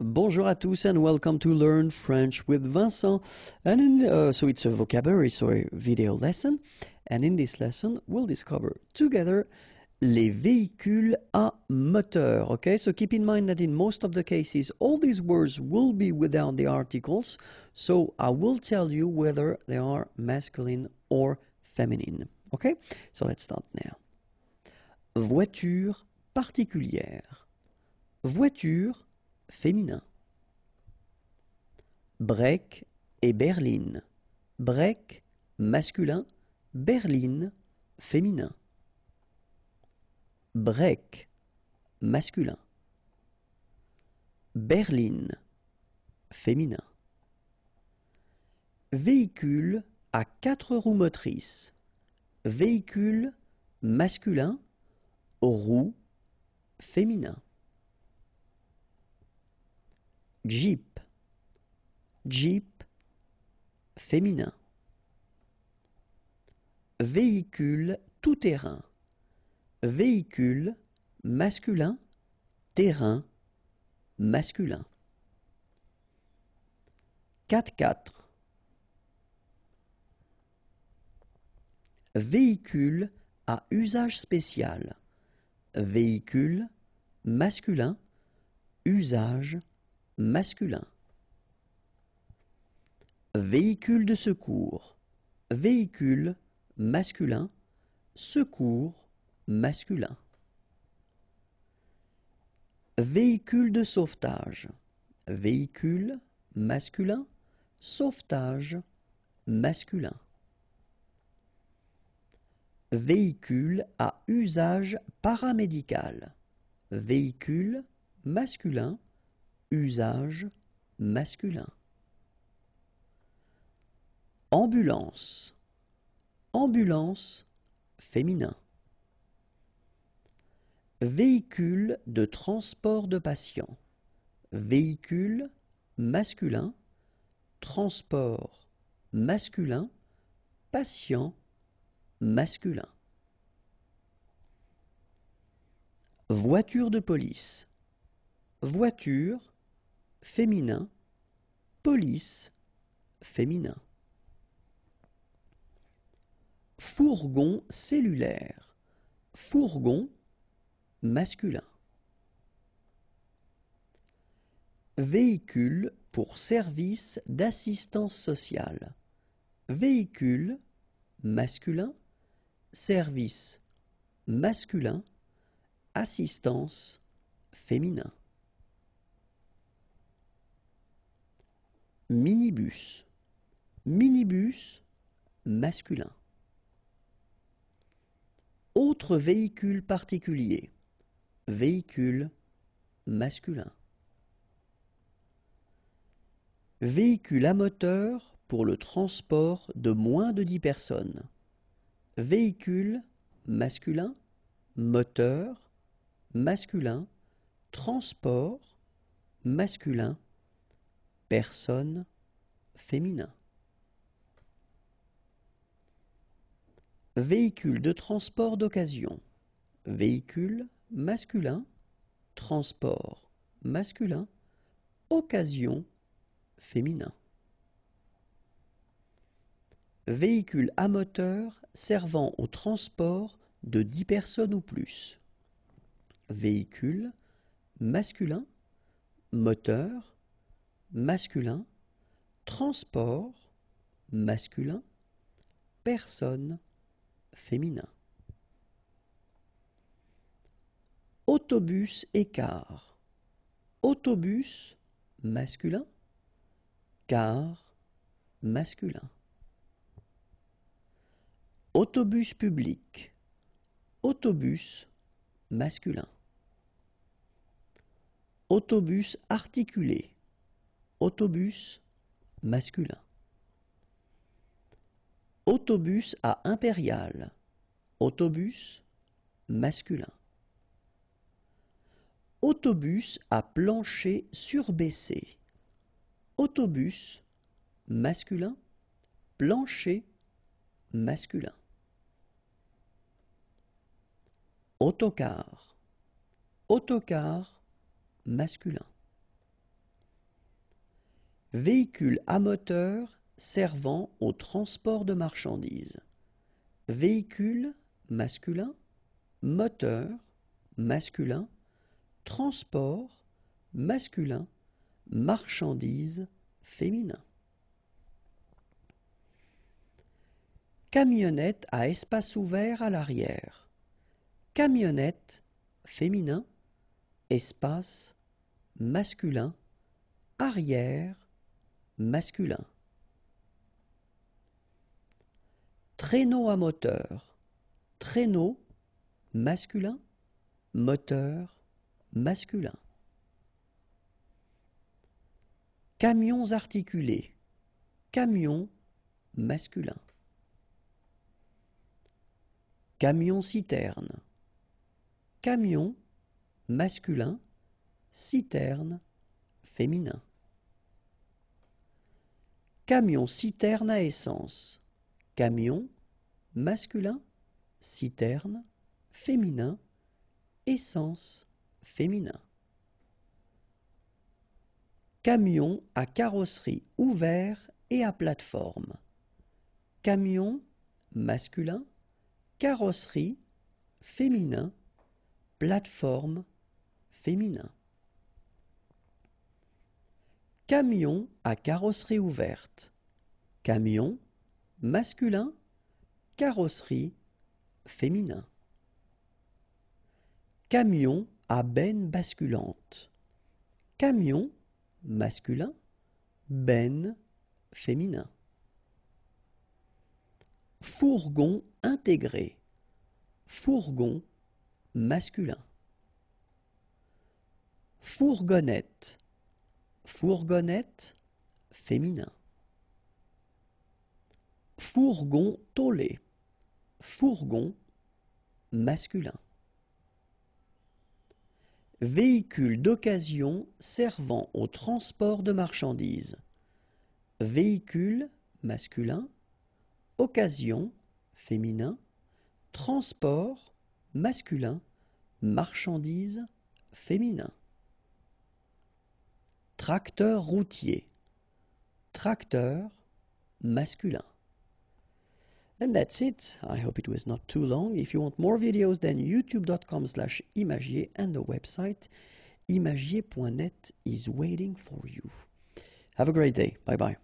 Bonjour à tous and welcome to Learn French with Vincent. And in, uh, so it's a vocabulary sorry, video lesson. And in this lesson, we'll discover together les véhicules à moteur. Okay, so keep in mind that in most of the cases, all these words will be without the articles. So I will tell you whether they are masculine or feminine. Okay, so let's start now. Voiture particulière. Voiture féminin. Break et berline. Break masculin, berline féminin. Break masculin. Berline féminin. Véhicule à quatre roues motrices. Véhicule masculin, roue féminin. Jeep. Jeep féminin. Véhicule tout-terrain. Véhicule masculin, terrain masculin. 4-4. Véhicule à usage spécial. Véhicule masculin, usage masculin. Véhicule de secours. Véhicule masculin. Secours masculin. Véhicule de sauvetage. Véhicule masculin. Sauvetage masculin. Véhicule à usage paramédical. Véhicule masculin Usage masculin. Ambulance. Ambulance féminin. Véhicule de transport de patients. Véhicule masculin. Transport masculin. Patient masculin. Voiture de police. Voiture féminin, police, féminin. Fourgon cellulaire, fourgon, masculin. Véhicule pour service d'assistance sociale. Véhicule, masculin, service, masculin, assistance, féminin. minibus. Minibus masculin. Autre véhicule particulier. Véhicule masculin. Véhicule à moteur pour le transport de moins de dix personnes. Véhicule masculin, moteur masculin, transport masculin, personne féminin. Véhicule de transport d'occasion. Véhicule masculin, transport masculin, occasion féminin. Véhicule à moteur servant au transport de 10 personnes ou plus. Véhicule masculin, moteur, masculin, transport masculin, personne féminin. Autobus et car. Autobus masculin, car masculin. Autobus public. Autobus masculin. Autobus articulé. Autobus masculin. Autobus à impérial. Autobus masculin. Autobus à plancher surbaissé. Autobus masculin. Plancher masculin. Autocar. Autocar masculin. Véhicule à moteur servant au transport de marchandises. Véhicule masculin, moteur masculin, transport masculin, marchandises féminin. Camionnette à espace ouvert à l'arrière. Camionnette féminin, espace masculin, arrière masculin. Traîneau à moteur. Traîneau masculin. Moteur masculin. Camions articulés. Camion masculin. Camion citerne. Camion masculin. Citerne féminin camion-citerne à essence. Camion, masculin, citerne, féminin, essence, féminin. Camion à carrosserie ouvert et à plateforme. Camion, masculin, carrosserie, féminin, plateforme, féminin. Camion à carrosserie ouverte. Camion masculin, carrosserie féminin. Camion à benne basculante. Camion masculin, benne féminin. Fourgon intégré. Fourgon masculin. Fourgonnette Fourgonnette féminin. Fourgon tollé Fourgon masculin. Véhicule d'occasion servant au transport de marchandises. Véhicule masculin. Occasion féminin. Transport masculin. Marchandises féminin. Tracteur routier. Tracteur masculin. And that's it. I hope it was not too long. If you want more videos, then youtube.com slash imagier and the website imagier.net is waiting for you. Have a great day. Bye bye.